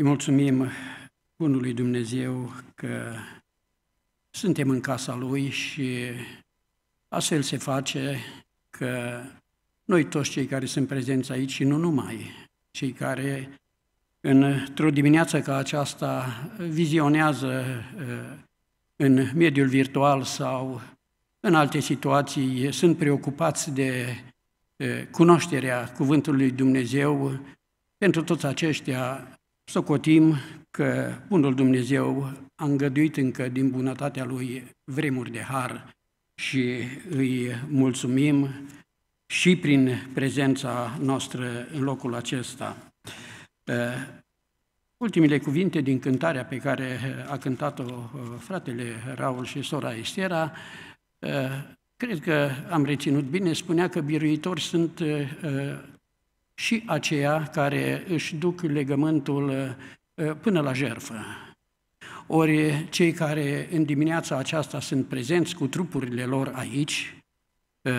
Îi mulțumim Bunului Dumnezeu că suntem în casa Lui și astfel se face că noi toți cei care sunt prezenți aici și nu numai, cei care într-o dimineață ca aceasta vizionează uh, în mediul virtual sau în alte situații, sunt preocupați de uh, cunoașterea Cuvântului Dumnezeu, pentru toți aceștia Socotim că Bunul Dumnezeu a îngăduit încă din bunătatea Lui vremuri de har și îi mulțumim și prin prezența noastră în locul acesta. Ultimile cuvinte din cântarea pe care a cântat-o uh, fratele Raul și sora Estera, uh, cred că am reținut bine, spunea că biruitori sunt uh, și aceia care își duc legământul ă, până la jerfă. Ori cei care în dimineața aceasta sunt prezenți cu trupurile lor aici, ă,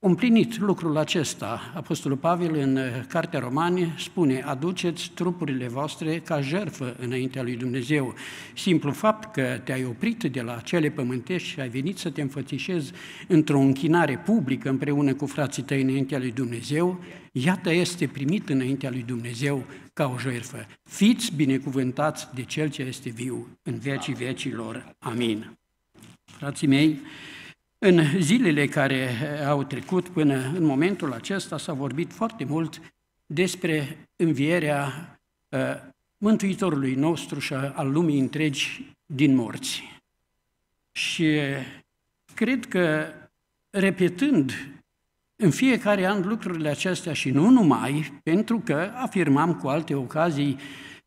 Umplinit lucrul acesta, Apostolul Pavel în eh, Cartea Romani spune, aduceți trupurile voastre ca jertfă înaintea lui Dumnezeu. Simplu fapt că te-ai oprit de la cele pământești și ai venit să te înfățișezi într-o închinare publică împreună cu frații tăi înaintea lui Dumnezeu, iată este primit înaintea lui Dumnezeu ca o jertfă. Fiți binecuvântați de Cel ce este viu în vecii vecilor. Amin. Frații mei, în zilele care eh, au trecut până în momentul acesta s-a vorbit foarte mult despre învierea eh, Mântuitorului nostru și al lumii întregi din morți. Și cred că repetând în fiecare an lucrurile acestea și nu numai, pentru că afirmam cu alte ocazii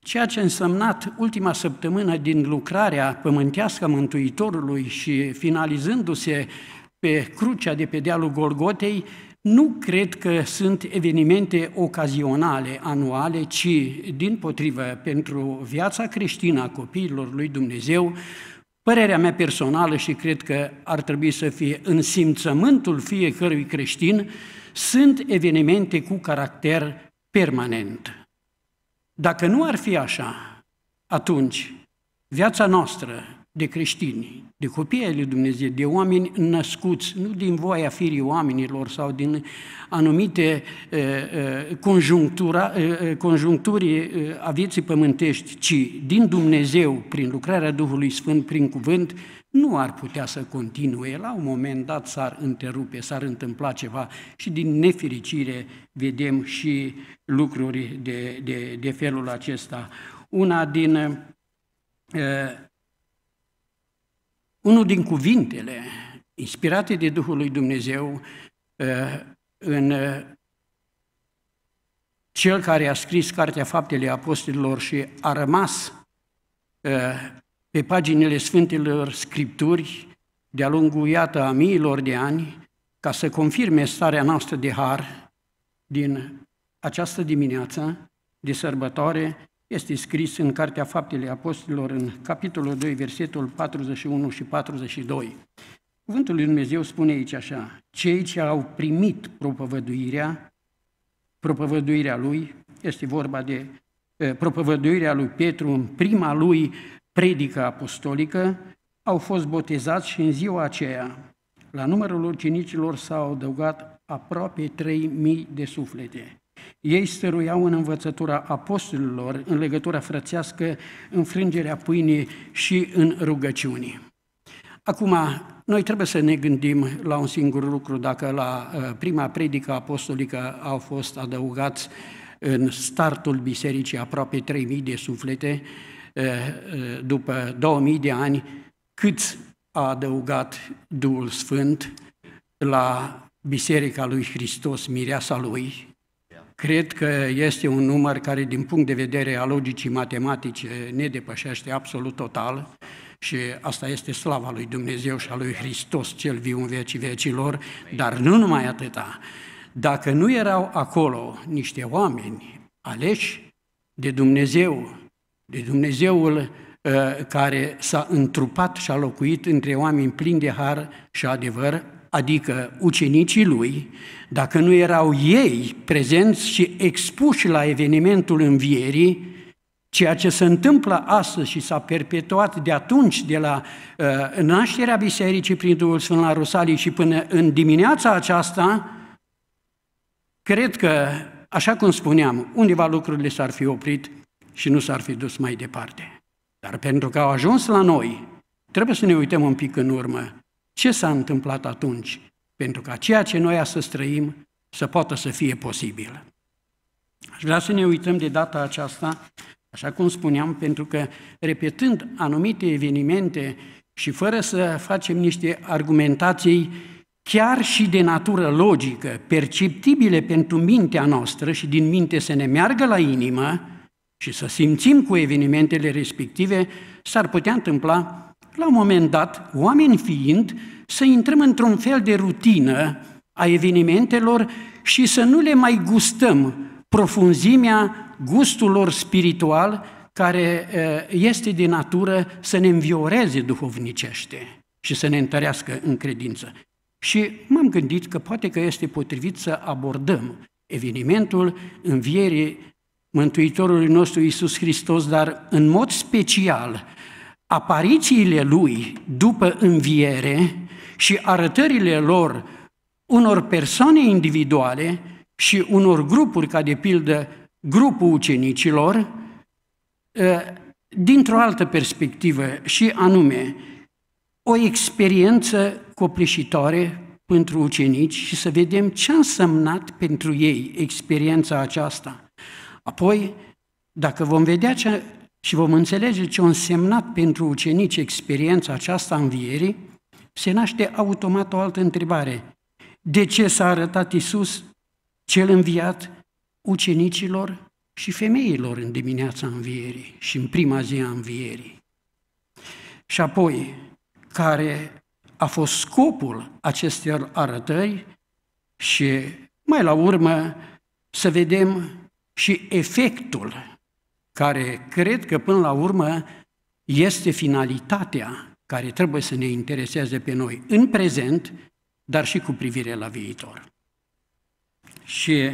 Ceea ce a însemnat ultima săptămână din lucrarea pământească a Mântuitorului și finalizându-se pe crucea de pe dealul Golgotei, nu cred că sunt evenimente ocazionale, anuale, ci, din potrivă, pentru viața creștină a copiilor lui Dumnezeu, părerea mea personală și cred că ar trebui să fie în simțământul fiecărui creștin, sunt evenimente cu caracter permanent. Dacă nu ar fi așa, atunci viața noastră de creștini, de copii ai lui Dumnezeu, de oameni născuți, nu din voia firii oamenilor sau din anumite conjuncturi a vieții pământești, ci din Dumnezeu, prin lucrarea Duhului Sfânt, prin cuvânt nu ar putea să continue, la un moment dat s-ar întrerupe, s-ar întâmpla ceva și din nefericire vedem și lucruri de, de, de felul acesta. Una din, uh, unul din cuvintele inspirate de Duhul lui Dumnezeu uh, în uh, cel care a scris Cartea Faptele Apostolilor și a rămas uh, pe paginile Sfântelor Scripturi de-a lungul, iată, a miilor de ani, ca să confirme starea noastră de har din această dimineață de sărbătoare, este scris în Cartea Faptele Apostolilor, în capitolul 2, versetul 41 și 42. Cuvântul lui Dumnezeu spune aici așa, cei ce au primit propovăduirea, propovăduirea lui, este vorba de eh, propovăduirea lui Petru în prima lui predică apostolică, au fost botezați și în ziua aceea la numărul ucenicilor s-au adăugat aproape 3.000 de suflete. Ei stăruiau în învățătura apostolilor, în legătura frățească, în frângerea pâinii și în rugăciuni. Acum, noi trebuie să ne gândim la un singur lucru, dacă la uh, prima predică apostolică au fost adăugați în startul bisericii aproape 3.000 de suflete, Eh, eh, după 2000 de ani, cât a adăugat Duhul Sfânt la Biserica lui Hristos, mireasa lui. Cred că este un număr care, din punct de vedere a logicii matematice, ne depășește absolut total și asta este slava lui Dumnezeu și a lui Hristos, cel viu în vecii vecilor, dar nu numai atâta. Dacă nu erau acolo niște oameni aleși de Dumnezeu, de Dumnezeul ă, care s-a întrupat și a locuit între oameni plini de har și adevăr, adică ucenicii lui, dacă nu erau ei prezenți și expuși la evenimentul învierii, Ceea ce se întâmplă astăzi și s-a perpetuat de atunci, de la uh, nașterea Bisericii prin Duhul Sfânt la Rusalii și până în dimineața aceasta, cred că, așa cum spuneam, undeva lucrurile s-ar fi oprit și nu s-ar fi dus mai departe. Dar pentru că au ajuns la noi, trebuie să ne uităm un pic în urmă ce s-a întâmplat atunci, pentru ca ceea ce noi astăzi trăim să poată să fie posibil. Aș vrea să ne uităm de data aceasta, așa cum spuneam, pentru că repetând anumite evenimente și fără să facem niște argumentații chiar și de natură logică, perceptibile pentru mintea noastră și din minte să ne meargă la inimă, și să simțim cu evenimentele respective, s-ar putea întâmpla, la un moment dat, oameni fiind, să intrăm într-un fel de rutină a evenimentelor și să nu le mai gustăm profunzimea gustul spiritual care este de natură să ne învioreze duhovnicește și să ne întărească în credință. Și m-am gândit că poate că este potrivit să abordăm evenimentul învierii Mântuitorului nostru Isus Hristos, dar în mod special aparițiile lui după înviere și arătările lor unor persoane individuale și unor grupuri, ca de pildă grupul ucenicilor, ă, dintr-o altă perspectivă și anume o experiență copleșitoare pentru ucenici și să vedem ce a însemnat pentru ei experiența aceasta. Apoi, dacă vom vedea ce, și vom înțelege ce a însemnat pentru ucenici experiența aceasta învierii, se naște automat o altă întrebare. De ce s-a arătat Isus cel înviat ucenicilor și femeilor în dimineața învierii și în prima zi a învierii? Și apoi, care a fost scopul acestor arătări și mai la urmă să vedem și efectul care cred că până la urmă este finalitatea care trebuie să ne intereseze pe noi în prezent, dar și cu privire la viitor. Și,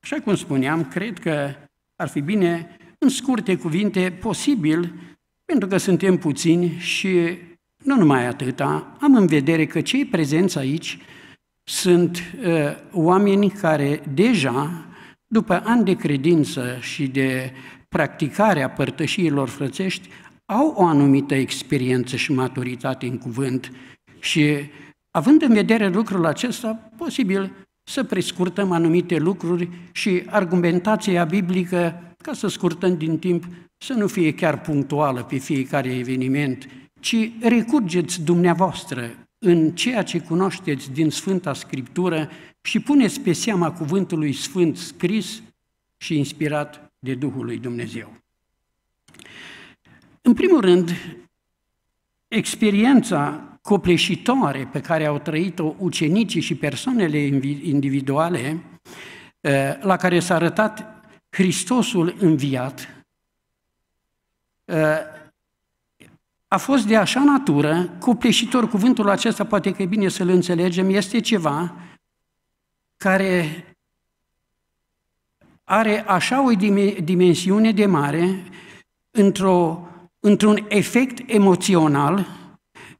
așa cum spuneam, cred că ar fi bine, în scurte cuvinte, posibil, pentru că suntem puțini și nu numai atâta, am în vedere că cei prezenți aici sunt uh, oameni care deja după ani de credință și de practicare a părtășiilor frățești, au o anumită experiență și maturitate în cuvânt și, având în vedere lucrul acesta, posibil să prescurtăm anumite lucruri și argumentația biblică, ca să scurtăm din timp, să nu fie chiar punctuală pe fiecare eveniment, ci recurgeți dumneavoastră în ceea ce cunoașteți din Sfânta Scriptură și puneți pe seama cuvântului sfânt scris și inspirat de Duhul lui Dumnezeu. În primul rând, experiența copleșitoare pe care au trăit-o ucenicii și persoanele individuale, eh, la care s-a arătat Hristosul înviat, eh, a fost de așa natură, copleșitor, cuvântul acesta poate că e bine să-l înțelegem, este ceva care are așa o dimensiune de mare, într-o, într-un efect emoțional,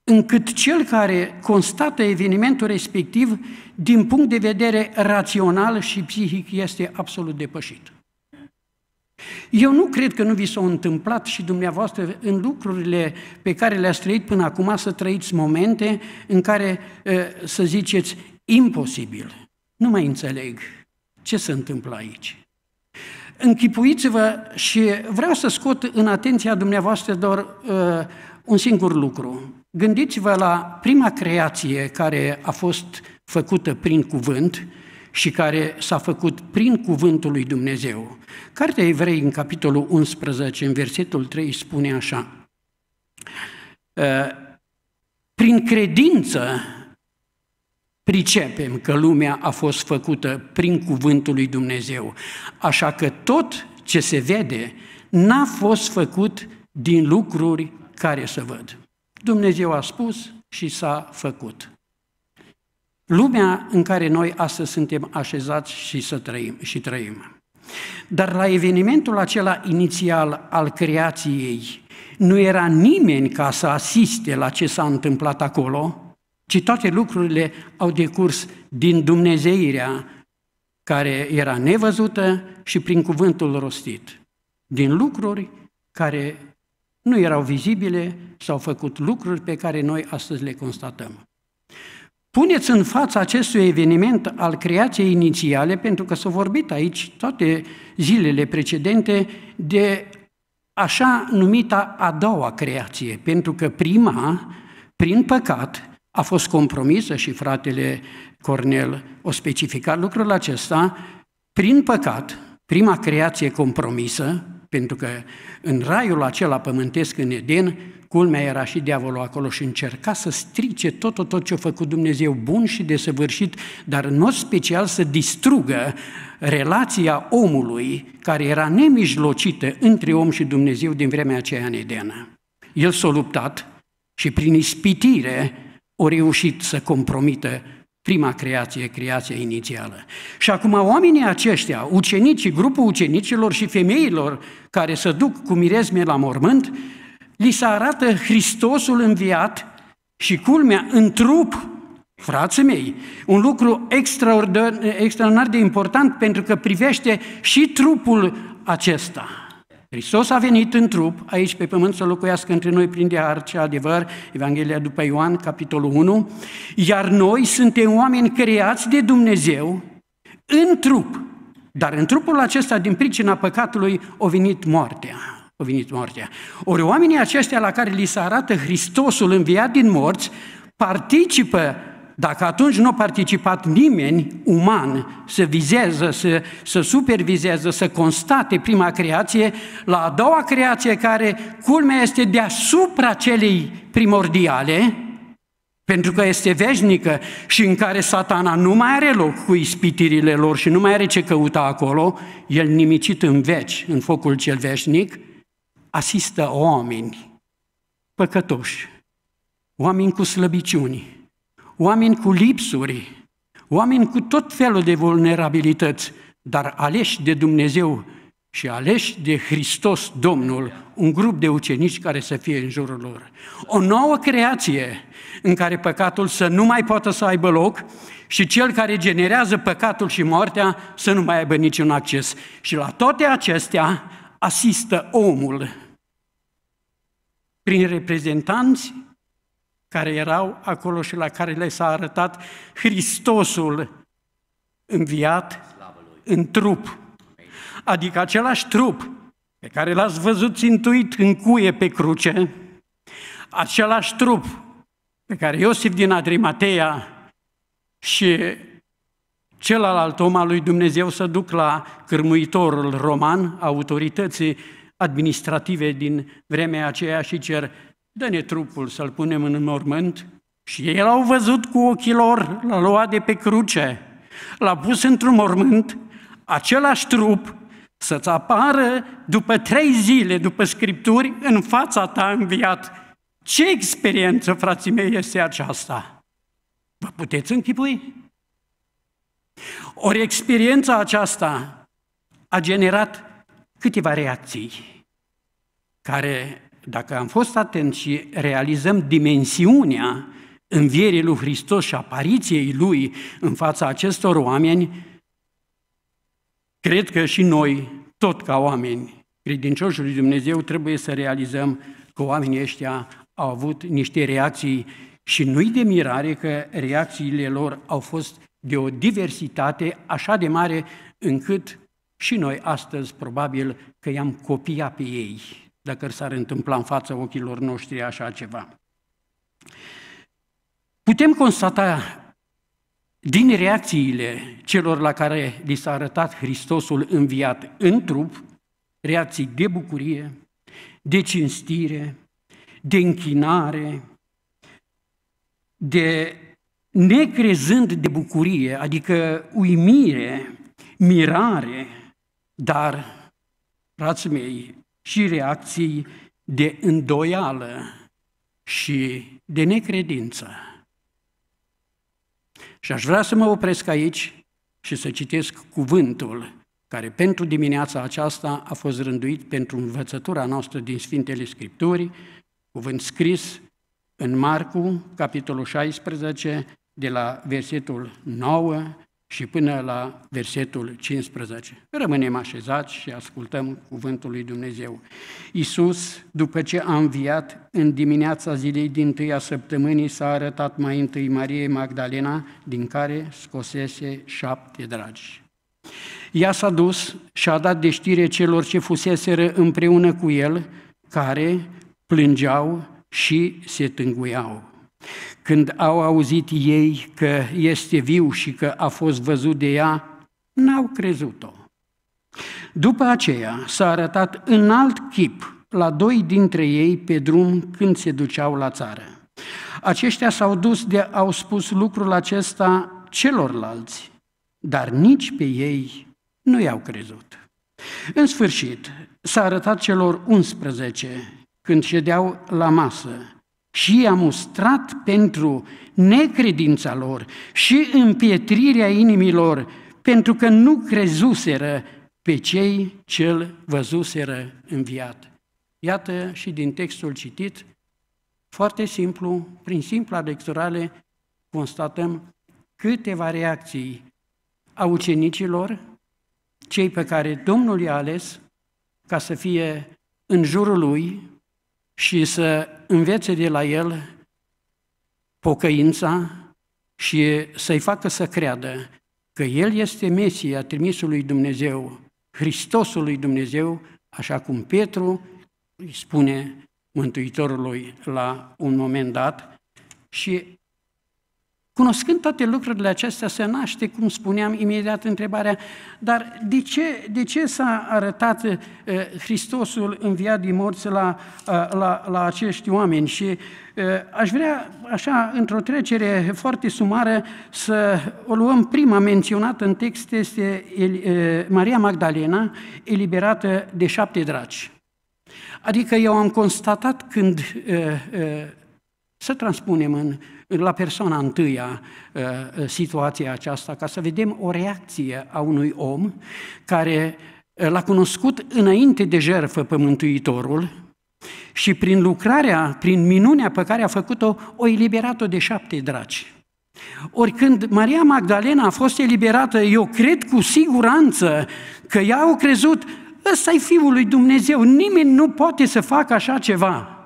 încât cel care constată evenimentul respectiv, din punct de vedere rațional și psihic, este absolut depășit. Eu nu cred că nu vi s-a întâmplat și dumneavoastră în lucrurile pe care le-ați trăit până acum să trăiți momente în care eh, să ziceți imposibil, nu mai înțeleg ce se întâmplă aici. Închipuiți-vă și vreau să scot în atenția dumneavoastră doar uh, un singur lucru. Gândiți-vă la prima creație care a fost făcută prin cuvânt și care s-a făcut prin cuvântul lui Dumnezeu. Cartea Evrei, în capitolul 11, în versetul 3, spune așa. Uh, prin credință pricepem că lumea a fost făcută prin cuvântul lui Dumnezeu. Așa că tot ce se vede n-a fost făcut din lucruri care se văd. Dumnezeu a spus și s-a făcut. Lumea în care noi astăzi suntem așezați și să trăim și trăim. Dar la evenimentul acela inițial al creației nu era nimeni ca să asiste la ce s-a întâmplat acolo, ci toate lucrurile au decurs din Dumnezeirea care era nevăzută și prin cuvântul rostit, din lucruri care nu erau vizibile, s-au făcut lucruri pe care noi astăzi le constatăm. Puneți în fața acestui eveniment al creației inițiale, pentru că s-a vorbit aici toate zilele precedente de așa numita a doua creație, pentru că prima, prin păcat, a fost compromisă și fratele Cornel o specificat lucrul acesta, prin păcat, prima creație compromisă, pentru că în raiul acela pământesc în Eden, culmea era și diavolul acolo și încerca să strice tot, tot, tot ce a făcut Dumnezeu bun și desăvârșit, dar în mod special să distrugă relația omului care era nemijlocită între om și Dumnezeu din vremea aceea în Eden. El s-a luptat și prin ispitire au reușit să compromită prima creație, creația inițială. Și acum oamenii aceștia, ucenicii, grupul ucenicilor și femeilor care se duc cu mirezme la mormânt, li se arată Hristosul înviat și culmea în trup, frații mei, un lucru extraordinar de important pentru că privește și trupul acesta – Hristos a venit în trup aici pe pământ să locuiască între noi prin de arce adevăr, Evanghelia după Ioan, capitolul 1, iar noi suntem oameni creați de Dumnezeu în trup. Dar în trupul acesta, din pricina păcatului, a venit moartea. A venit moartea. Ori oamenii aceștia la care li se arată Hristosul înviat din morți, participă dacă atunci nu a participat nimeni uman să vizeze, să, să supervizeze, să constate prima creație, la a doua creație care culmea este deasupra celei primordiale, pentru că este veșnică și în care satana nu mai are loc cu ispitirile lor și nu mai are ce căuta acolo, el nimicit în veci, în focul cel veșnic, asistă oameni păcătoși, oameni cu slăbiciuni, oameni cu lipsuri, oameni cu tot felul de vulnerabilități, dar aleși de Dumnezeu și aleși de Hristos Domnul, un grup de ucenici care să fie în jurul lor. O nouă creație în care păcatul să nu mai poată să aibă loc și cel care generează păcatul și moartea să nu mai aibă niciun acces. Și la toate acestea asistă omul prin reprezentanți care erau acolo și la care le s-a arătat Hristosul înviat în trup. Adică același trup pe care l-ați văzut țintuit în cuie pe cruce, același trup pe care Iosif din Adrimatea și celălalt om al lui Dumnezeu să duc la cârmuitorul roman, autorității administrative din vremea aceea și cer dă-ne trupul să-l punem în mormânt. Și ei l-au văzut cu ochii lor, l-a luat de pe cruce, l-a pus într-un mormânt, același trup să-ți apară după trei zile, după Scripturi, în fața ta înviat. Ce experiență, frații mei, este aceasta? Vă puteți închipui? Ori experiența aceasta a generat câteva reacții care dacă am fost atenți și realizăm dimensiunea învierii lui Hristos și apariției lui în fața acestor oameni, cred că și noi, tot ca oameni credincioși lui Dumnezeu, trebuie să realizăm că oamenii ăștia au avut niște reacții și nu-i de mirare că reacțiile lor au fost de o diversitate așa de mare încât și noi astăzi probabil că i-am copiat pe ei dacă s-ar întâmpla în fața ochilor noștri așa ceva. Putem constata din reacțiile celor la care li s-a arătat Hristosul înviat în trup, reacții de bucurie, de cinstire, de închinare, de necrezând de bucurie, adică uimire, mirare, dar, frații mei, și reacții de îndoială și de necredință. Și aș vrea să mă opresc aici și să citesc cuvântul care pentru dimineața aceasta a fost rânduit pentru învățătura noastră din Sfintele Scripturii, cuvânt scris în Marcu, capitolul 16, de la versetul 9 și până la versetul 15. Rămânem așezați și ascultăm cuvântul lui Dumnezeu. Iisus, după ce a înviat, în dimineața zilei din tâia săptămânii s-a arătat mai întâi Mariei Magdalena, din care scosese șapte dragi. Ea s-a dus și a dat de știre celor ce fuseseră împreună cu el, care plângeau și se tânguiau când au auzit ei că este viu și că a fost văzut de ea, n-au crezut-o. După aceea s-a arătat în alt chip la doi dintre ei pe drum când se duceau la țară. Aceștia s-au dus de au spus lucrul acesta celorlalți, dar nici pe ei nu i-au crezut. În sfârșit, s-a arătat celor 11 când ședeau la masă și i-a mustrat pentru necredința lor și împietrirea inimilor, pentru că nu crezuseră pe cei ce îl văzuseră înviat. Iată și din textul citit, foarte simplu, prin simpla lecturale, constatăm câteva reacții a ucenicilor, cei pe care Domnul i-a ales ca să fie în jurul lui, și să învețe de la el pocăința și să-i facă să creadă că El este Mesia trimisul lui Dumnezeu, Hristosul lui Dumnezeu, așa cum Petru îi spune Mântuitorului la un moment dat și Cunoscând toate lucrurile acestea, se naște, cum spuneam, imediat întrebarea, dar de ce, de ce s-a arătat uh, Hristosul înviat din morți la, uh, la, la acești oameni? Și uh, aș vrea, așa, într-o trecere foarte sumară, să o luăm prima menționată în text, este El, uh, Maria Magdalena, eliberată de șapte draci. Adică eu am constatat când, uh, uh, să transpunem în la persoana întâia uh, uh, situația aceasta, ca să vedem o reacție a unui om care uh, l-a cunoscut înainte de jertfă pe Mântuitorul și prin lucrarea, prin minunea pe care a făcut-o, o eliberat-o de șapte draci. Ori când Maria Magdalena a fost eliberată, eu cred cu siguranță că ea au crezut, ăsta e Fiul lui Dumnezeu, nimeni nu poate să facă așa ceva.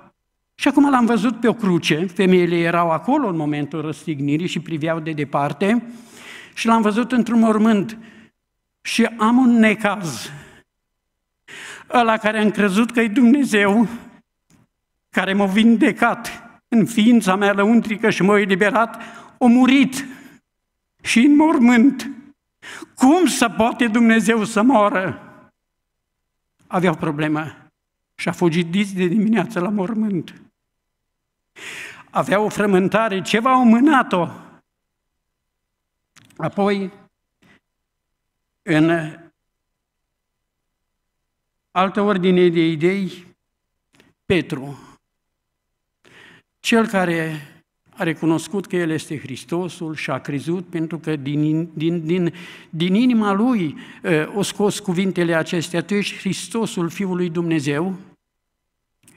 Și acum l-am văzut pe o cruce, femeile erau acolo în momentul răstignirii și priveau de departe, și l-am văzut într-un mormânt și am un necaz. Ăla care am crezut că e Dumnezeu, care m-a vindecat în ființa mea lăuntrică și m-a eliberat, o murit și în mormânt. Cum să poate Dumnezeu să moară? o problemă și a fugit dis de dimineață la mormânt. Avea o frământare, ceva au mânat-o. Apoi, în altă ordine de idei, Petru, cel care a recunoscut că El este Hristosul și a crezut pentru că din, din, din, din inima lui ă, uh, o scos cuvintele acestea, tu ești Hristosul Fiului Dumnezeu?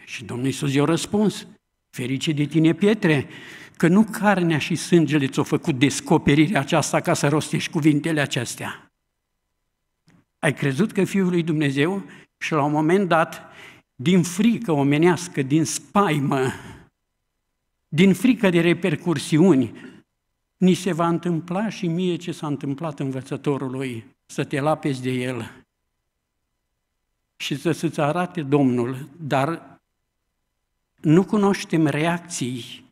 Și Domnul Iisus i-a răspuns, Ferice de tine, Pietre, că nu carnea și sângele ți-au făcut descoperirea aceasta ca să rostești cuvintele acestea. Ai crezut că Fiul lui Dumnezeu și la un moment dat, din frică omenească, din spaimă, din frică de repercursiuni, ni se va întâmpla și mie ce s-a întâmplat învățătorului, să te lapezi de el și să-ți arate Domnul, dar nu cunoaștem reacții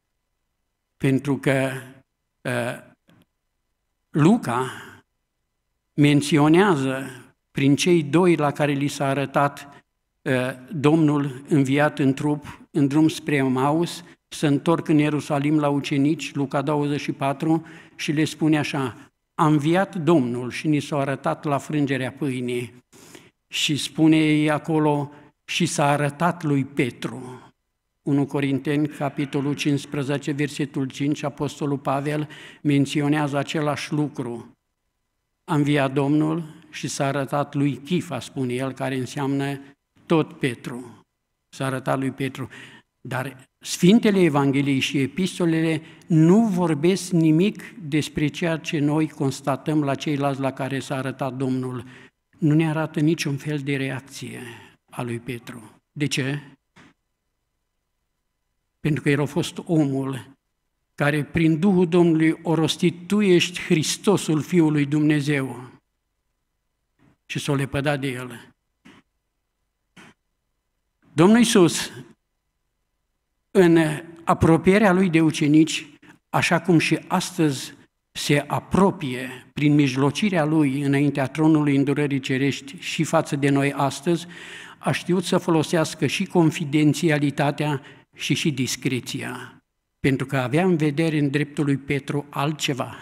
pentru că uh, Luca menționează prin cei doi la care li s-a arătat uh, Domnul înviat în trup, în drum spre Maus, să întorc în Ierusalim la ucenici, Luca 24, și le spune așa, a înviat Domnul și ni s-a arătat la frângerea pâinii. Și spune ei acolo, și s-a arătat lui Petru. 1 Corinteni, capitolul 15, versetul 5, Apostolul Pavel menționează același lucru. A înviat Domnul și s-a arătat lui Chifa, spune el, care înseamnă tot Petru. S-a arătat lui Petru. Dar Sfintele Evangheliei și epistolele nu vorbesc nimic despre ceea ce noi constatăm la ceilalți la care s-a arătat Domnul. Nu ne arată niciun fel de reacție a lui Petru. De ce? pentru că el a fost omul care prin Duhul Domnului o rostit, Tu ești Hristosul Fiului Dumnezeu și s-o lepăda de el. Domnul Iisus, în apropierea lui de ucenici, așa cum și astăzi se apropie prin mijlocirea lui înaintea tronului îndurării cerești și față de noi astăzi, a știut să folosească și confidențialitatea și și discreția, pentru că avea în vedere în dreptul lui Petru altceva.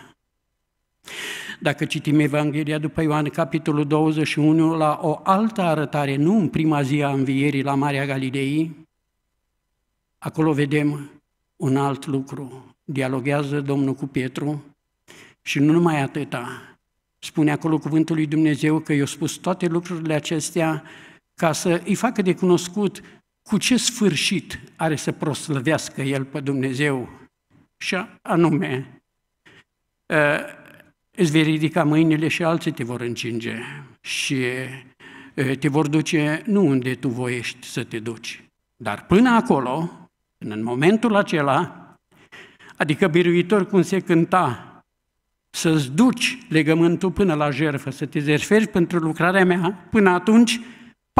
Dacă citim Evanghelia după Ioan, capitolul 21, la o altă arătare, nu în prima zi a învierii la Marea Galilei, acolo vedem un alt lucru. Dialoguează Domnul cu Petru și nu numai atâta. Spune acolo cuvântul lui Dumnezeu că i-a spus toate lucrurile acestea ca să îi facă de cunoscut cu ce sfârșit are să proslăvească el pe Dumnezeu? Și anume, ă, îți vei ridica mâinile și alții te vor încinge și ă, te vor duce nu unde tu voiești să te duci, dar până acolo, până în momentul acela, adică biruitor cum se cânta, să-ți duci legământul până la jerfă, să te zerferi pentru lucrarea mea, până atunci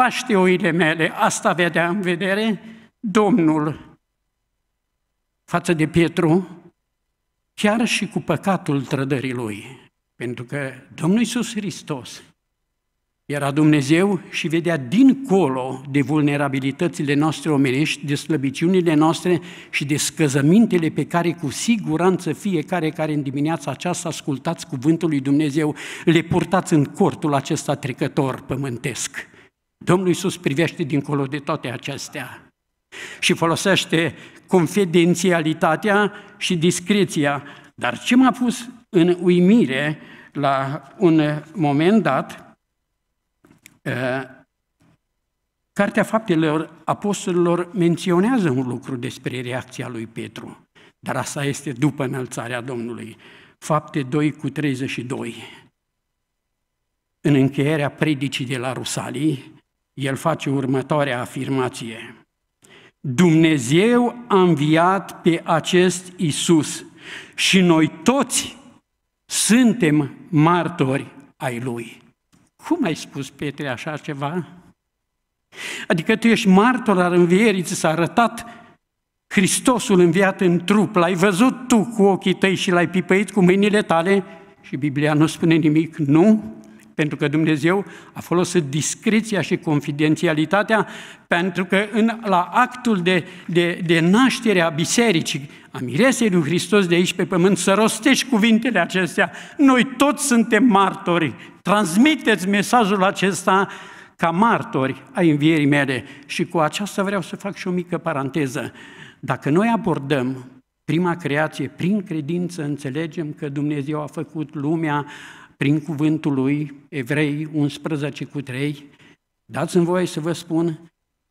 Paște oile mele, asta vedea în vedere Domnul față de Pietru, chiar și cu păcatul trădării lui. Pentru că Domnul Iisus Hristos era Dumnezeu și vedea dincolo de vulnerabilitățile noastre omenești, de slăbiciunile noastre și de scăzămintele pe care cu siguranță fiecare care în dimineața aceasta ascultați cuvântul lui Dumnezeu, le purtați în cortul acesta trecător pământesc. Domnul Iisus privește dincolo de toate acestea și folosește confidențialitatea și discreția. Dar ce m-a pus în uimire la un moment dat, ă, Cartea Faptelor Apostolilor menționează un lucru despre reacția lui Petru, dar asta este după înălțarea Domnului. Fapte 2 cu 32. În încheierea predicii de la Rusalii, el face următoarea afirmație. Dumnezeu a înviat pe acest Isus și noi toți suntem martori ai Lui. Cum ai spus, Petre, așa ceva? Adică tu ești martor al învierii, ți s-a arătat Hristosul înviat în trup, l-ai văzut tu cu ochii tăi și l-ai pipăit cu mâinile tale și Biblia nu spune nimic, nu? pentru că Dumnezeu a folosit discreția și confidențialitatea, pentru că în, la actul de, de, de naștere a bisericii, a miresei lui Hristos de aici pe pământ, să rostești cuvintele acestea. Noi toți suntem martori. Transmiteți mesajul acesta ca martori ai învierii mele. Și cu aceasta vreau să fac și o mică paranteză. Dacă noi abordăm prima creație prin credință, înțelegem că Dumnezeu a făcut lumea prin cuvântul lui, Evrei 11 cu 3, dați-mi voie să vă spun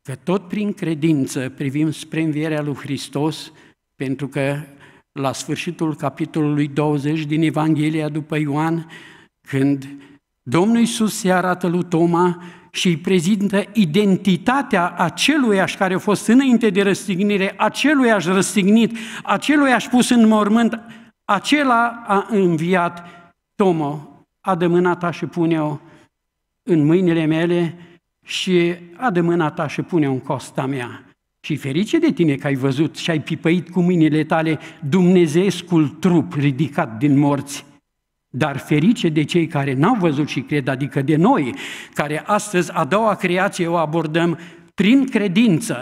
că tot prin credință privim spre învierea lui Hristos, pentru că la sfârșitul capitolului 20 din Evanghelia după Ioan, când Domnul Iisus se arată lui Toma și îi prezintă identitatea aceluiași care a fost înainte de răstignire, aceluiași răstignit, aceluiași pus în mormânt, acela a înviat Tomo adă mâna ta și pune-o în mâinile mele și adă mâna ta și pune-o în costa mea. Și ferice de tine că ai văzut și ai pipăit cu mâinile tale dumnezeescul trup ridicat din morți. Dar ferice de cei care n-au văzut și cred, adică de noi, care astăzi a doua creație o abordăm prin credință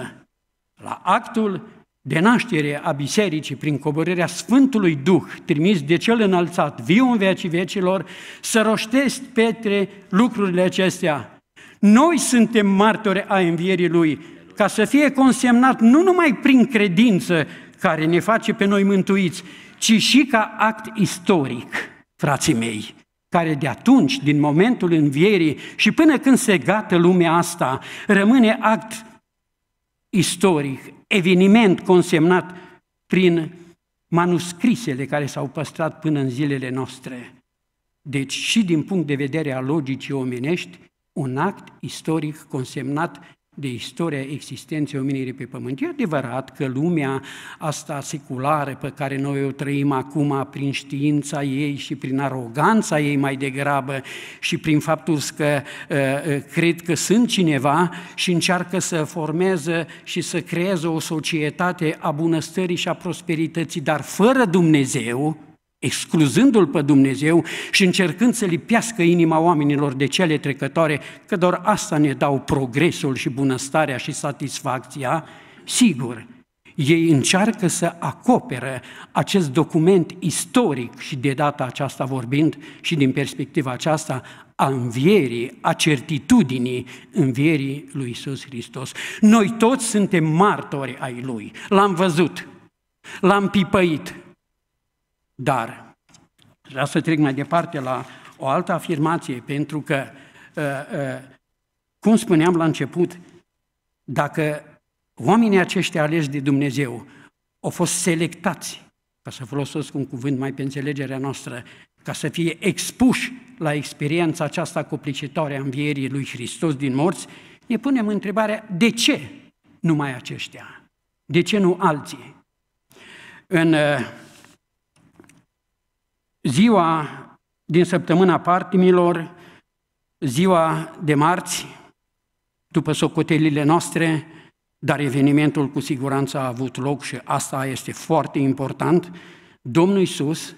la actul de naștere a bisericii prin coborârea Sfântului Duh, trimis de cel înalțat, viu în vecii vecilor, să roștești Petre, lucrurile acestea. Noi suntem martori a învierii Lui, ca să fie consemnat nu numai prin credință care ne face pe noi mântuiți, ci și ca act istoric, frații mei, care de atunci, din momentul învierii și până când se gată lumea asta, rămâne act istoric, eveniment consemnat prin manuscrisele care s-au păstrat până în zilele noastre. Deci și din punct de vedere al logicii omenești, un act istoric consemnat de istoria existenței omenirii pe pământ. E adevărat că lumea asta seculară pe care noi o trăim acum prin știința ei și prin aroganța ei mai degrabă și prin faptul că uh, cred că sunt cineva și încearcă să formeze și să creeze o societate a bunăstării și a prosperității, dar fără Dumnezeu, excluzându-L pe Dumnezeu și încercând să lipească inima oamenilor de cele trecătoare, că doar asta ne dau progresul și bunăstarea și satisfacția, sigur, ei încearcă să acopere acest document istoric și de data aceasta vorbind și din perspectiva aceasta a învierii, a certitudinii învierii lui Iisus Hristos. Noi toți suntem martori ai Lui, l-am văzut, l-am pipăit, dar, vreau să trec mai departe la o altă afirmație, pentru că, uh, uh, cum spuneam la început, dacă oamenii aceștia aleși de Dumnezeu au fost selectați, ca să folosesc un cuvânt mai pe înțelegerea noastră, ca să fie expuși la experiența aceasta coplicitoare a învierii lui Hristos din morți, ne punem întrebarea de ce numai aceștia? De ce nu alții? În uh, ziua din săptămâna partimilor, ziua de marți, după socotelile noastre, dar evenimentul cu siguranță a avut loc și asta este foarte important, Domnul Isus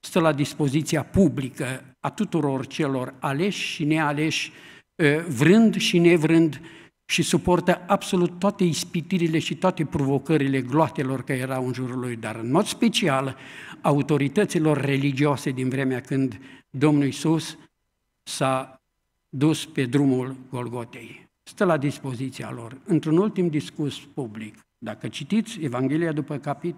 stă la dispoziția publică a tuturor celor aleși și nealeși, ă, vrând și nevrând, și suportă absolut toate ispitirile și toate provocările gloatelor care erau în jurul lui, dar în mod special autorităților religioase din vremea când Domnul Isus s-a dus pe drumul Golgotei. Stă la dispoziția lor. Într-un ultim discurs public, dacă citiți Evanghelia după, capit,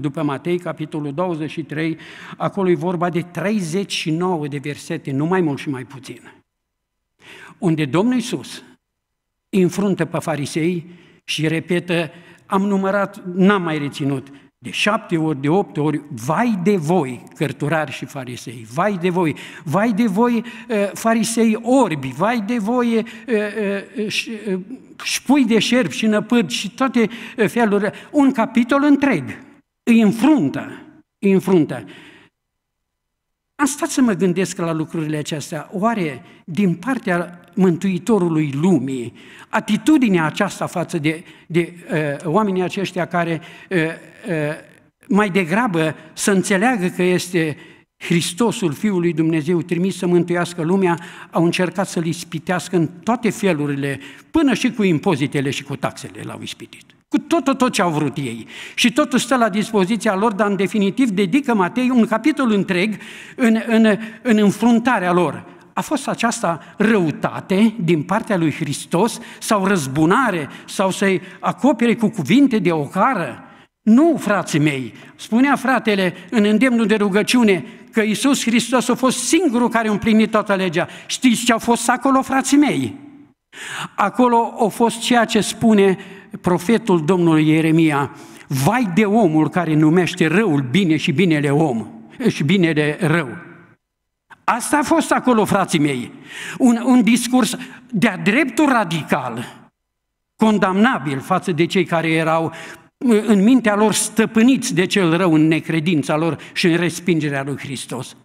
după Matei, capitolul 23, acolo e vorba de 39 de versete, nu mai mult și mai puțin, unde Domnul Isus înfruntă pe farisei și repetă, am numărat, n-am mai reținut, de șapte ori, de opt ori, vai de voi, cărturari și farisei, vai de voi, vai de voi, uh, farisei orbi, vai de voi, uh, uh, șpui de șerp și năpârci și toate felurile, un capitol întreg, îi înfruntă, îi înfruntă. Am stat să mă gândesc la lucrurile acestea. Oare din partea Mântuitorului lumii, atitudinea aceasta față de, de uh, oamenii aceștia care uh, uh, mai degrabă să înțeleagă că este Hristosul Fiul lui Dumnezeu trimis să mântuiască lumea, au încercat să-L ispitească în toate felurile, până și cu impozitele și cu taxele l-au ispitit. Cu tot, tot, tot ce au vrut ei. Și totul stă la dispoziția lor, dar în definitiv dedică Matei un capitol întreg în, în, în înfruntarea lor. A fost aceasta răutate din partea lui Hristos sau răzbunare sau să-i acopere cu cuvinte de ocară? Nu, frații mei, spunea fratele în îndemnul de rugăciune că Isus Hristos a fost singurul care a împlinit toată legea. Știți ce a fost acolo, frații mei? Acolo a fost ceea ce spune profetul Domnului Ieremia, vai de omul care numește răul bine și binele om și binele rău. Asta a fost acolo, frații mei, un, un discurs de-a dreptul radical, condamnabil față de cei care erau uh, în mintea lor stăpâniți de cel rău în necredința lor și în respingerea lui Hristos.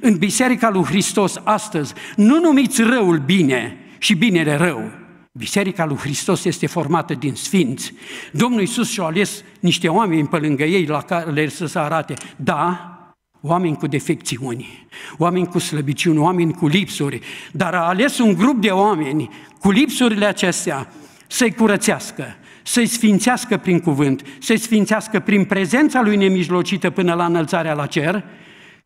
În Biserica lui Hristos astăzi nu numiți răul bine și binele rău, Biserica lui Hristos este formată din sfinți. Domnul Iisus și-a ales niște oameni pe lângă ei la care să se arate. Da, oameni cu defecțiuni, oameni cu slăbiciuni, oameni cu lipsuri, dar a ales un grup de oameni cu lipsurile acestea să-i curățească, să-i sfințească prin cuvânt, să-i sfințească prin prezența lui nemijlocită până la înălțarea la cer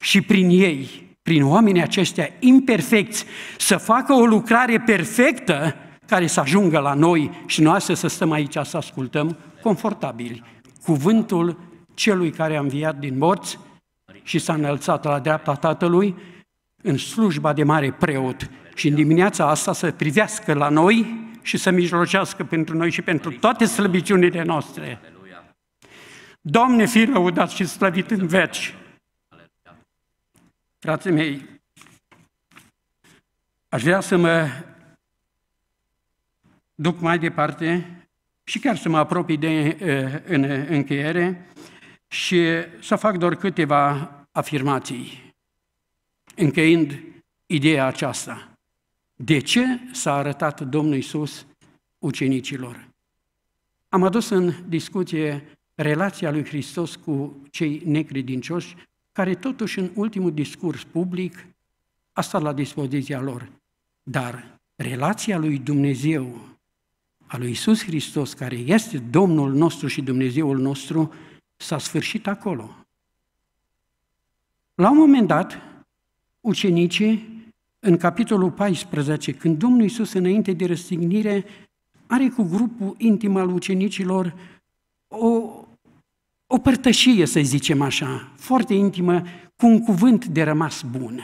și prin ei, prin oamenii aceștia imperfecți, să facă o lucrare perfectă care să ajungă la noi și noi astăzi să stăm aici să ascultăm confortabili cuvântul celui care a înviat din morți și s-a înălțat la dreapta Tatălui în slujba de mare preot și în dimineața asta să privească la noi și să mijlocească pentru noi și pentru toate slăbiciunile noastre. Doamne, fi lăudat și slăvit în veci! Frații mei, aș vrea să mă duc mai departe și chiar să mă apropii de în încheiere și să fac doar câteva afirmații, încheind ideea aceasta. De ce s-a arătat Domnul Isus ucenicilor? Am adus în discuție relația lui Hristos cu cei necredincioși, care totuși în ultimul discurs public a stat la dispoziția lor. Dar relația lui Dumnezeu a lui Isus Hristos, care este Domnul nostru și Dumnezeul nostru, s-a sfârșit acolo. La un moment dat, ucenicii, în capitolul 14, când Domnul Iisus, înainte de răstignire, are cu grupul intim al ucenicilor o, o părtășie, să zicem așa, foarte intimă, cu un cuvânt de rămas bun.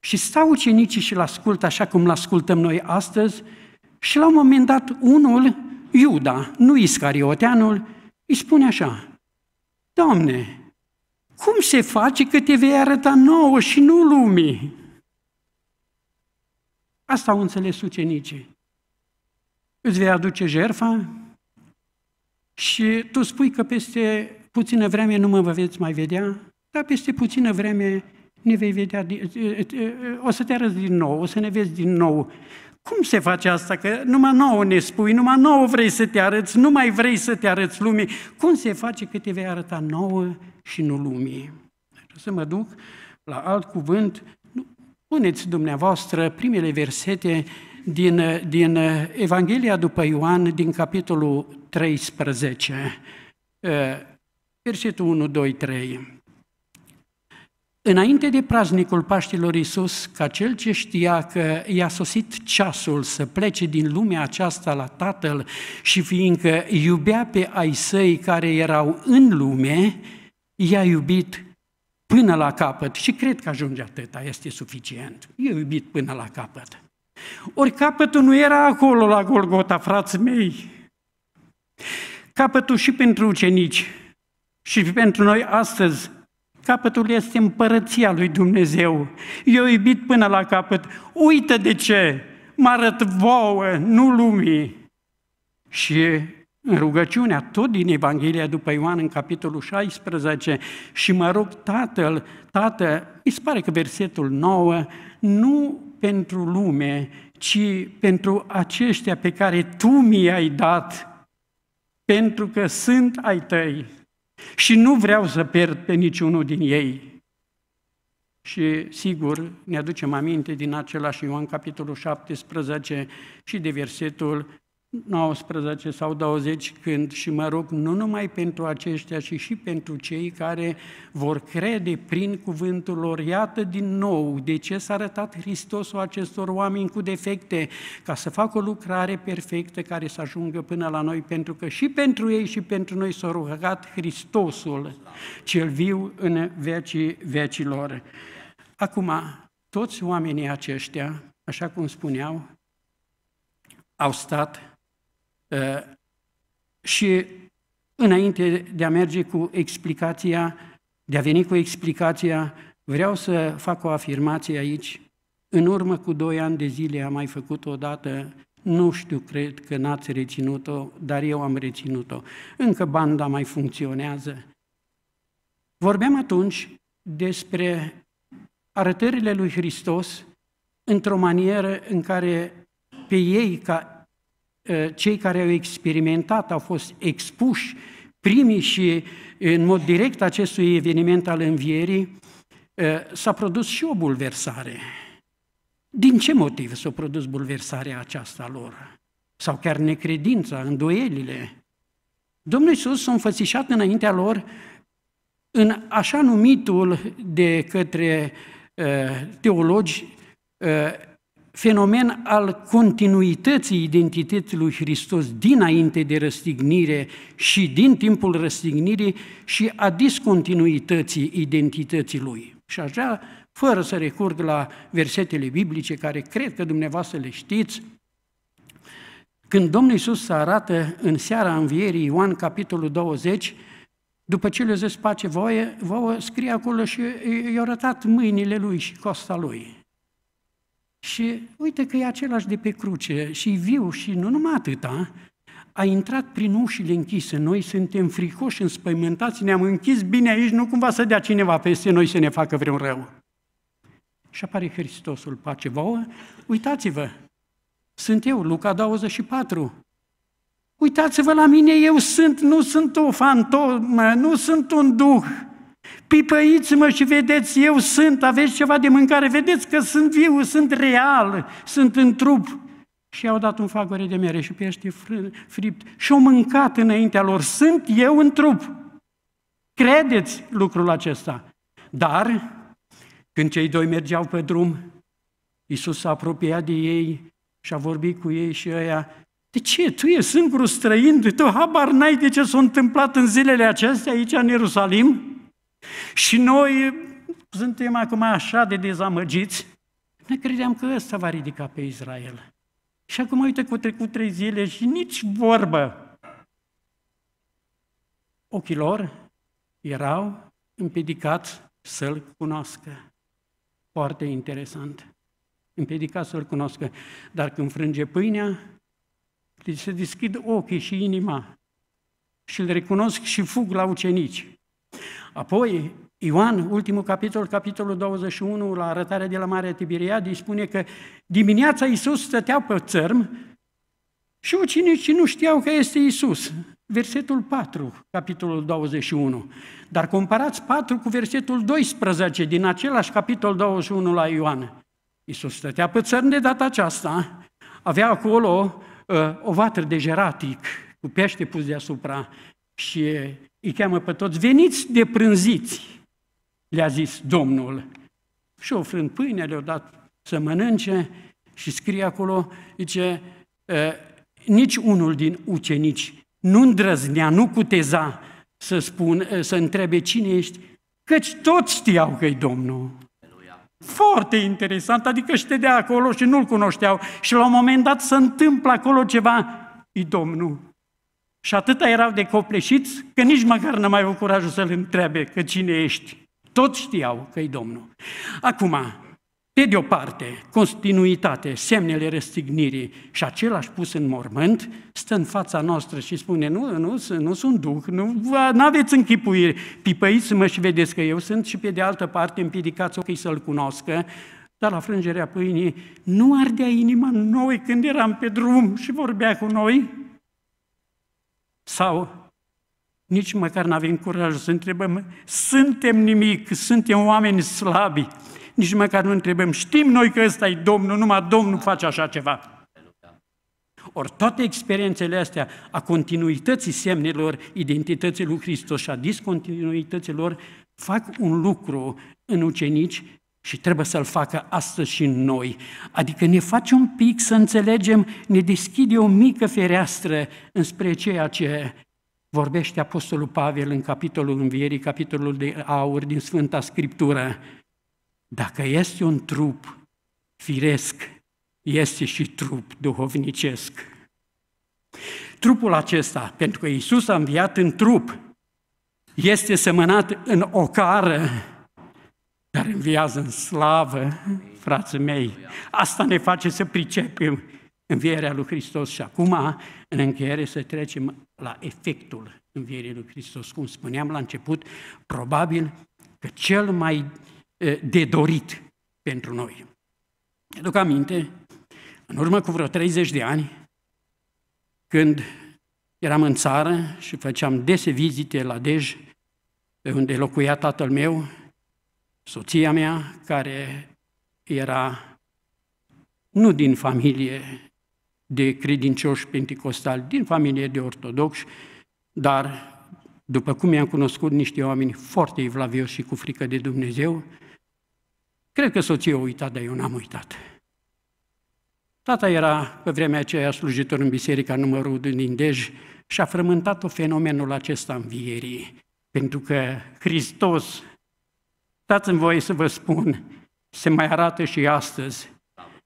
Și stau ucenicii și-l ascultă așa cum l-ascultăm noi astăzi, și la un moment dat, unul, Iuda, nu Iscarioteanul, îi spune așa, Doamne, cum se face că te vei arăta nouă și nu lumii? Asta au înțeles ucenicii. Îți vei aduce jerfa și tu spui că peste puțină vreme nu mă veți mai vedea, dar peste puțină vreme ne vei vedea, o să te arăți din nou, o să ne vezi din nou. Cum se face asta? Că numai nouă ne spui, numai nouă vrei să te arăți, nu mai vrei să te arăți lumii. Cum se face că te vei arăta nouă și nu lumii? Să mă duc la alt cuvânt. Puneți dumneavoastră primele versete din, din Evanghelia după Ioan, din capitolul 13, eh, versetul 1, 2, 3. Înainte de praznicul Paștilor Iisus, ca cel ce știa că i-a sosit ceasul să plece din lumea aceasta la Tatăl și fiindcă iubea pe ai săi care erau în lume, i-a iubit până la capăt și cred că ajunge atâta, este suficient. I-a iubit până la capăt. Ori capătul nu era acolo la Golgota, frații mei. Capătul și pentru ucenici și pentru noi astăzi Capătul este împărăția lui Dumnezeu. Eu iubit până la capăt. Uită de ce! Mă arăt vouă, nu lumii. Și în rugăciunea tot din Evanghelia după Ioan în capitolul 16 și mă rog Tatăl, Tată, îi pare că versetul 9, nu pentru lume, ci pentru aceștia pe care Tu mi-ai dat, pentru că sunt ai Tăi. Și nu vreau să pierd pe niciunul din ei. Și sigur, ne aducem aminte din același Ioan capitolul 17 și de versetul 19 sau 20 când și mă rog nu numai pentru aceștia, ci și pentru cei care vor crede prin cuvântul lor. Iată din nou de ce s-a arătat Hristosul acestor oameni cu defecte, ca să facă o lucrare perfectă care să ajungă până la noi, pentru că și pentru ei și pentru noi s-a rugat Hristosul, cel viu în vecii vecilor. Acum, toți oamenii aceștia, așa cum spuneau, au stat Eh, și înainte de a merge cu explicația, de a veni cu explicația, vreau să fac o afirmație aici. În urmă cu doi ani de zile am mai făcut o dată, nu știu, cred că n-ați reținut-o, dar eu am reținut-o. Încă banda mai funcționează. Vorbeam atunci despre arătările lui Hristos într-o manieră în care pe ei, ca Eh, cei care au experimentat, au fost expuși primii și eh, în mod direct acestui eveniment al învierii, eh, s-a produs și o bulversare. Din ce motiv s-a produs bulversarea aceasta lor? Sau chiar necredința, îndoielile? Domnul Iisus s-a înfățișat înaintea lor în așa numitul de către teologi fenomen al continuității identității lui Hristos dinainte de răstignire și din timpul răstignirii și a discontinuității identității lui. Și aș vrea, fără să recurg la versetele biblice, care cred că dumneavoastră le știți, când Domnul Iisus se arată în seara învierii, Ioan capitolul 20, după ce le zis pace voie, vă scrie acolo și i-au arătat mâinile lui și costa lui. Și uite că e același de pe cruce și viu și nu numai atâta, a intrat prin ușile închise. Noi suntem fricoși, înspăimântați, ne-am închis bine aici, nu cumva să dea cineva peste noi să ne facă vreun rău. Și apare Hristosul pace vouă. Uitați-vă, sunt eu, Luca 24. Uitați-vă la mine, eu sunt, nu sunt o fantomă, nu sunt un duh, Pipăiți-mă și vedeți, eu sunt, aveți ceva de mâncare, vedeți că sunt viu, sunt real, sunt în trup. Și au dat un fagore de mere și pește fript și au mâncat înaintea lor, sunt eu în trup. Credeți lucrul acesta. Dar, când cei doi mergeau pe drum, Iisus s-a apropiat de ei și a vorbit cu ei și ăia, de ce? Tu ești singurul străin, tu habar n-ai de ce s-a întâmplat în zilele acestea aici în Ierusalim? Și noi suntem acum așa de dezamăgiți, ne credeam că ăsta va ridica pe Israel. Și acum, uite, cu trecut trei zile și nici vorbă. Ochii lor erau împedicați să-L cunoască. Foarte interesant. Împedicați să-L cunoască. Dar când frânge pâinea, se deschid ochii și inima și îl recunosc și fug la ucenici. Apoi, Ioan, ultimul capitol, capitolul 21, la arătarea de la Marea Tiberiade, îi spune că dimineața Iisus stătea pe țărm și ucenicii nu știau că este Iisus. Versetul 4, capitolul 21. Dar comparați 4 cu versetul 12 din același capitol 21 la Ioan. Iisus stătea pe țărm de data aceasta, avea acolo uh, o vatră de jeratic cu pește pus deasupra și îi cheamă pe toți, veniți de prânziți, le-a zis Domnul. Și ofrând pâine, le-a dat să mănânce și scrie acolo, zice, nici unul din ucenici nu îndrăznea, nu cuteza să, spun, să întrebe cine ești, căci toți știau că e Domnul. Foarte interesant, adică ștedea acolo și nu-l cunoșteau și la un moment dat se întâmplă acolo ceva, e Domnul. Și atâta erau de copleșiți că nici măcar n-am mai avut curajul să-l întrebe că cine ești. Toți știau că e Domnul. Acum, pe de o parte, continuitate, semnele răstignirii și același pus în mormânt, stă în fața noastră și spune, nu, nu, nu sunt duh, nu aveți închipuire, pipăiți-mă și vedeți că eu sunt și pe de altă parte împiedicați ochii să-L cunoască, dar la frângerea pâinii nu ardea inima noi când eram pe drum și vorbea cu noi, sau nici măcar nu avem curajul să întrebăm, suntem nimic, suntem oameni slabi, nici măcar nu întrebăm, știm noi că ăsta e Domnul, numai Domnul face așa ceva. Ori toate experiențele astea a continuității semnelor identității lui Hristos și a discontinuităților fac un lucru în ucenici și trebuie să-l facă astăzi și noi. Adică ne face un pic să înțelegem, ne deschide o mică fereastră înspre ceea ce vorbește Apostolul Pavel în capitolul Învierii, capitolul de aur din Sfânta Scriptură. Dacă este un trup firesc, este și trup duhovnicesc. Trupul acesta, pentru că Isus a înviat în trup, este semănat în ocară, dar înviază în slavă, frații mei. Asta ne face să pricepem învierea lui Hristos și acum, în încheiere, să trecem la efectul învierii lui Hristos. Cum spuneam la început, probabil că cel mai de dorit pentru noi. Aduc aminte, în urmă cu vreo 30 de ani, când eram în țară și făceam dese vizite la Dej, unde locuia tatăl meu, soția mea, care era nu din familie de credincioși pentecostali, din familie de ortodoxi, dar după cum i-am cunoscut niște oameni foarte evlavioși și cu frică de Dumnezeu, cred că soția a uitat, dar eu n-am uitat. Tata era pe vremea aceea slujitor în biserica numărul din Indej și a frământat-o fenomenul acesta învierii, pentru că Hristos Dați-mi voie să vă spun, se mai arată și astăzi.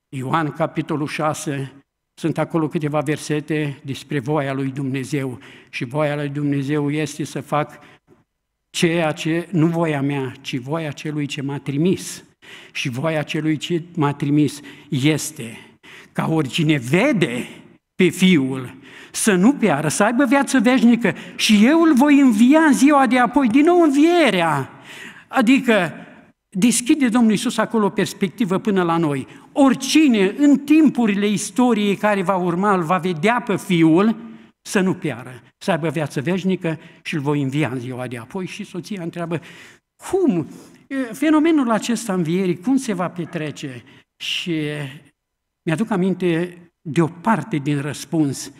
Ioan, capitolul 6, sunt acolo câteva versete despre voia lui Dumnezeu și voia lui Dumnezeu este să fac ceea ce, nu voia mea, ci voia celui ce m-a trimis. Și voia celui ce m-a trimis este ca oricine vede pe Fiul să nu piară, să aibă viață veșnică și eu îl voi învia în ziua de apoi, din nou învierea. Adică deschide Domnul Iisus acolo o perspectivă până la noi. Oricine în timpurile istoriei care va urma îl va vedea pe Fiul, să nu piară, să aibă viață veșnică și îl voi învia în ziua de apoi. Și soția întreabă, cum fenomenul acesta învierii, cum se va petrece? Și mi-aduc aminte de o parte din răspuns.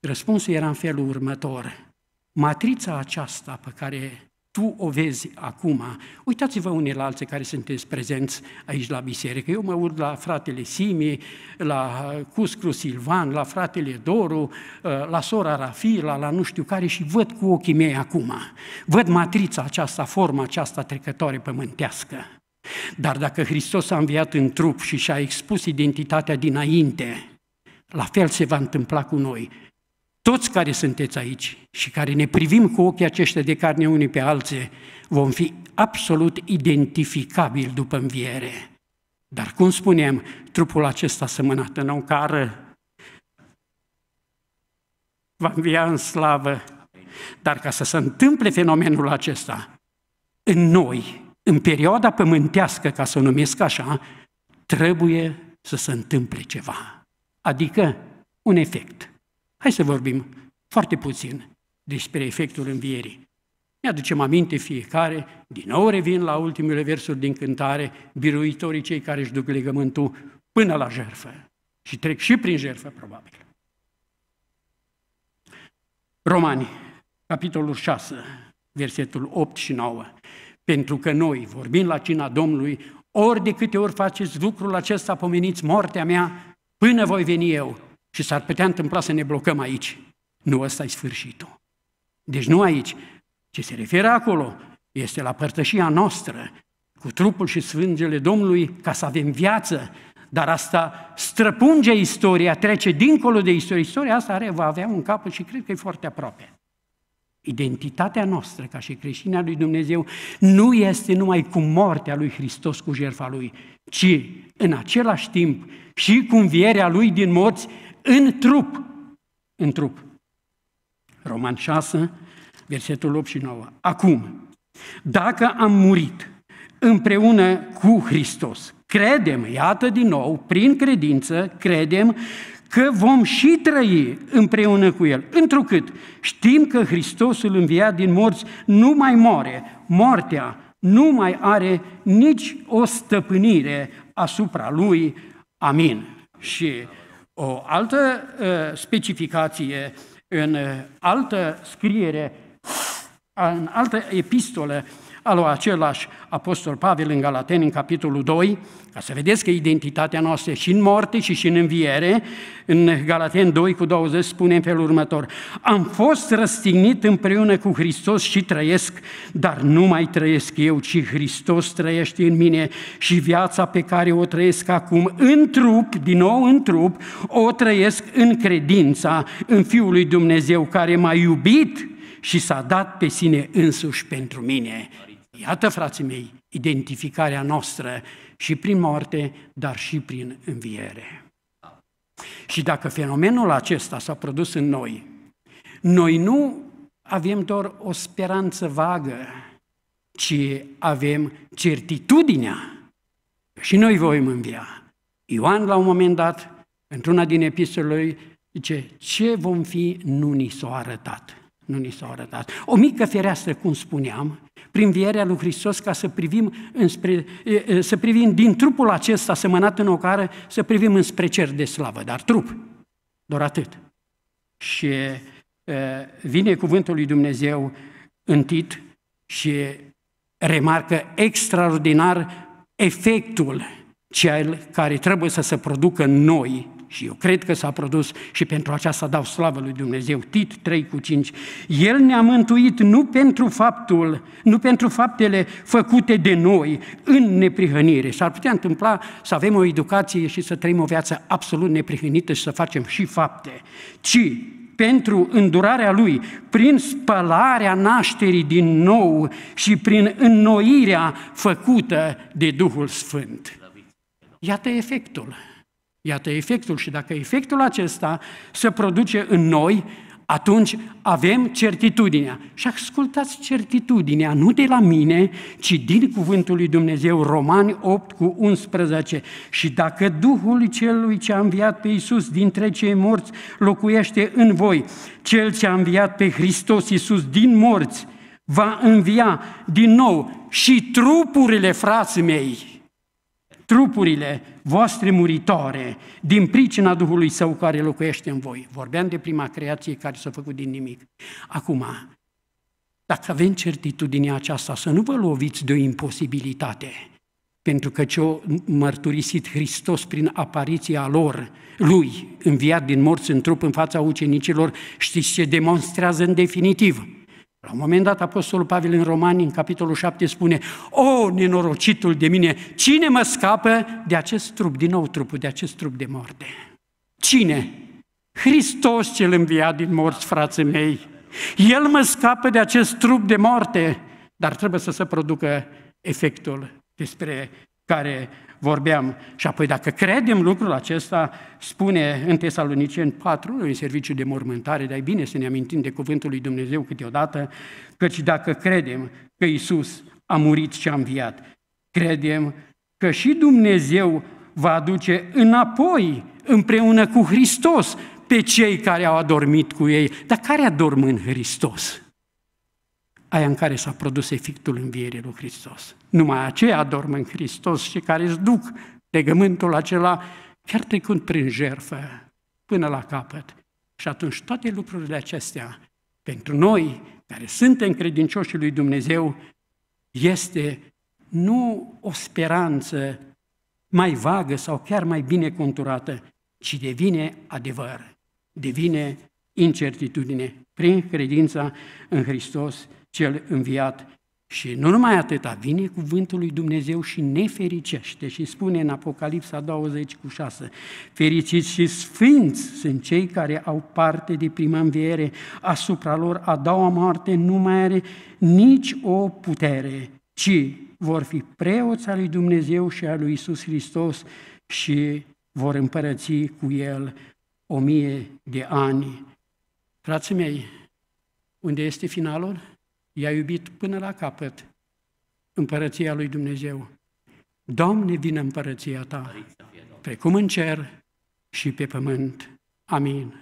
Răspunsul era în felul următor. Matrița aceasta pe care tu o vezi acum. Uitați-vă unii la alții care sunteți prezenți aici la biserică. Eu mă urc la fratele Simi, la Cuscru Silvan, la fratele Doru, la sora Rafila, la nu știu care și văd cu ochii mei acum. Văd matrița aceasta, forma aceasta trecătoare pământească. Dar dacă Hristos a înviat în trup și și-a expus identitatea dinainte, la fel se va întâmpla cu noi toți care sunteți aici și care ne privim cu ochii aceștia de carne unii pe alții, vom fi absolut identificabili după înviere. Dar cum spuneam, trupul acesta sămănat în ocară va învia în slavă. Dar ca să se întâmple fenomenul acesta, în noi, în perioada pământească, ca să o numesc așa, trebuie să se întâmple ceva. Adică un efect. Hai să vorbim foarte puțin despre efectul învierii. Ne aducem aminte fiecare, din nou revin la ultimele versuri din cântare, biruitorii cei care își duc legământul până la jertfă. Și trec și prin jertfă, probabil. Romani, capitolul 6, versetul 8 și 9. Pentru că noi, vorbind la cina Domnului, ori de câte ori faceți lucrul acesta, pomeniți moartea mea până voi veni eu și s-ar putea întâmpla să ne blocăm aici. Nu ăsta e sfârșitul. Deci nu aici. Ce se referă acolo este la părtășia noastră cu trupul și sfângele Domnului ca să avem viață, dar asta străpunge istoria, trece dincolo de istorie. Istoria asta are, va avea un cap și cred că e foarte aproape. Identitatea noastră ca și creștina lui Dumnezeu nu este numai cu moartea lui Hristos, cu jertfa lui, ci în același timp și cu învierea lui din morți, în trup. În trup. Roman 6, versetul 8 și 9. Acum, dacă am murit împreună cu Hristos, credem, iată din nou, prin credință, credem că vom și trăi împreună cu El, întrucât știm că Hristosul înviat din morți nu mai moare, moartea nu mai are nici o stăpânire asupra Lui. Amin. Și o altă specificație în altă scriere, în altă epistolă, al lui același apostol Pavel în Galateni, în capitolul 2, ca să vedeți că identitatea noastră și în moarte și, și în înviere, în Galateni 2 cu 20 spune în felul următor, am fost răstignit împreună cu Hristos și trăiesc, dar nu mai trăiesc eu, ci Hristos trăiește în mine și viața pe care o trăiesc acum în trup, din nou în trup, o trăiesc în credința în Fiul lui Dumnezeu care m-a iubit și s-a dat pe sine însuși pentru mine. Iată, frații mei, identificarea noastră și prin moarte, dar și prin înviere. Și dacă fenomenul acesta s-a produs în noi, noi nu avem doar o speranță vagă, ci avem certitudinea și noi vom învia. Ioan, la un moment dat, într-una din epistolele lui, zice, ce vom fi, nu ni s-a arătat. Nu ni s-a arătat. O mică fereastră, cum spuneam, prin vierea lui Hristos, ca să privim, înspre, să privim din trupul acesta semănat în ocară, să privim înspre cer de slavă, dar trup, doar atât. Și vine cuvântul lui Dumnezeu în Tit și remarcă extraordinar efectul cel care trebuie să se producă în noi și eu cred că s-a produs și pentru aceasta dau slavă lui Dumnezeu. Tit 3 cu 5. El ne-a mântuit nu pentru faptul, nu pentru faptele făcute de noi în neprihănire. S-ar putea întâmpla să avem o educație și să trăim o viață absolut neprihănită și să facem și fapte, ci pentru îndurarea Lui, prin spălarea nașterii din nou și prin înnoirea făcută de Duhul Sfânt. Iată efectul. Iată efectul și dacă efectul acesta se produce în noi, atunci avem certitudinea. Și ascultați certitudinea, nu de la mine, ci din cuvântul lui Dumnezeu, Romani 8 cu 11. Și dacă Duhul celui ce a înviat pe Iisus dintre cei morți locuiește în voi, cel ce a înviat pe Hristos Iisus din morți va învia din nou și trupurile frații mei trupurile voastre muritoare din pricina Duhului Său care locuiește în voi. Vorbeam de prima creație care s-a făcut din nimic. Acum, dacă avem certitudinea aceasta, să nu vă loviți de o imposibilitate, pentru că ce-o mărturisit Hristos prin apariția lor, Lui, înviat din morți în trup în fața ucenicilor, știți ce demonstrează în definitiv – la un moment dat, Apostolul Pavel în Romani, în capitolul 7, spune O, nenorocitul de mine, cine mă scapă de acest trup, din nou trupul, de acest trup de moarte? Cine? Hristos cel înviat din morți, frații mei. El mă scapă de acest trup de moarte, dar trebuie să se producă efectul despre care vorbeam. Și apoi dacă credem lucrul acesta, spune în Tesaloniceni 4, în serviciu de mormântare, dar e bine să ne amintim de cuvântul lui Dumnezeu câteodată, căci dacă credem că Isus a murit și a înviat, credem că și Dumnezeu va aduce înapoi împreună cu Hristos pe cei care au adormit cu ei. Dar care adorm în Hristos? aia în care s-a produs efectul învierii lui Hristos. Numai aceia dorm în Hristos și care își duc legământul acela chiar trecând prin jerfă până la capăt. Și atunci toate lucrurile acestea, pentru noi care suntem credincioșii lui Dumnezeu, este nu o speranță mai vagă sau chiar mai bine conturată, ci devine adevăr, devine incertitudine prin credința în Hristos cel înviat. Și nu numai atâta, vine cuvântul lui Dumnezeu și ne fericește și spune în Apocalipsa 20 cu 6, fericiți și sfinți sunt cei care au parte de prima înviere, asupra lor a doua moarte nu mai are nici o putere, ci vor fi preoți al lui Dumnezeu și al lui Isus Hristos și vor împărăți cu el o mie de ani. Frații mei, unde este finalul? i-a iubit până la capăt împărăția lui Dumnezeu. Doamne, vină împărăția Ta, precum în cer și pe pământ. Amin.